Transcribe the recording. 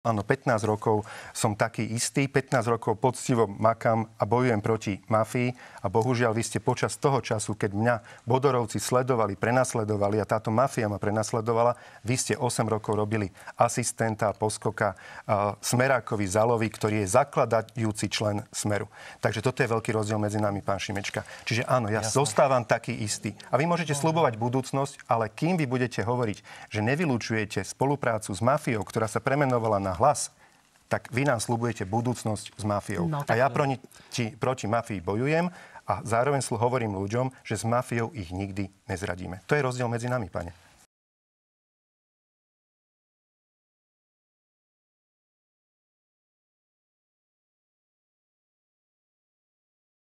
Áno, 15 rokov som taký istý, 15 rokov poctivo makam a bojujem proti mafii a bohužiaľ vy ste počas toho času, keď mňa bodorovci sledovali, prenasledovali a táto mafia ma prenasledovala, vy ste 8 rokov robili asistenta, poskoka uh, Smerákovi Zalovi, ktorý je zakladajúci člen Smeru. Takže toto je veľký rozdiel medzi nami, pán Šimečka. Čiže áno, ja Jasne. zostávam taký istý. A vy môžete slubovať budúcnosť, ale kým vy budete hovoriť, že nevylučujete spoluprácu s mafiou, ktorá sa premenovala na má hlas, tak vy nám slubujete budúcnosť s mafiou. No, a ja proti, proti mafii bojujem a zároveň hovorím ľuďom, že s mafiou ich nikdy nezradíme. To je rozdiel medzi nami, pane.